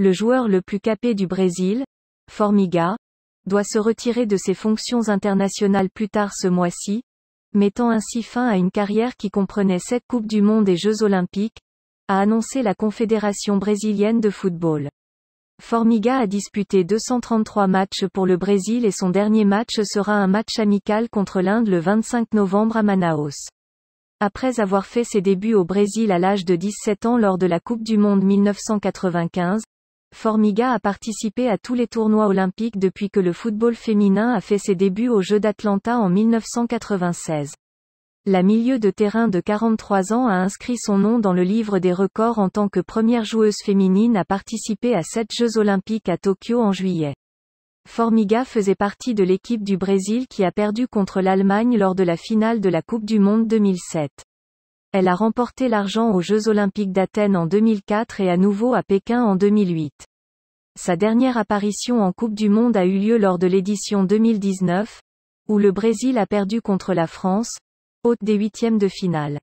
Le joueur le plus capé du Brésil, Formiga, doit se retirer de ses fonctions internationales plus tard ce mois-ci, mettant ainsi fin à une carrière qui comprenait sept Coupes du Monde et Jeux Olympiques, a annoncé la Confédération brésilienne de football. Formiga a disputé 233 matchs pour le Brésil et son dernier match sera un match amical contre l'Inde le 25 novembre à Manaus. Après avoir fait ses débuts au Brésil à l'âge de 17 ans lors de la Coupe du Monde 1995, Formiga a participé à tous les tournois olympiques depuis que le football féminin a fait ses débuts aux Jeux d'Atlanta en 1996. La milieu de terrain de 43 ans a inscrit son nom dans le livre des records en tant que première joueuse féminine à participer à sept Jeux olympiques à Tokyo en juillet. Formiga faisait partie de l'équipe du Brésil qui a perdu contre l'Allemagne lors de la finale de la Coupe du Monde 2007. Elle a remporté l'argent aux Jeux olympiques d'Athènes en 2004 et à nouveau à Pékin en 2008. Sa dernière apparition en Coupe du Monde a eu lieu lors de l'édition 2019, où le Brésil a perdu contre la France, hôte des huitièmes de finale.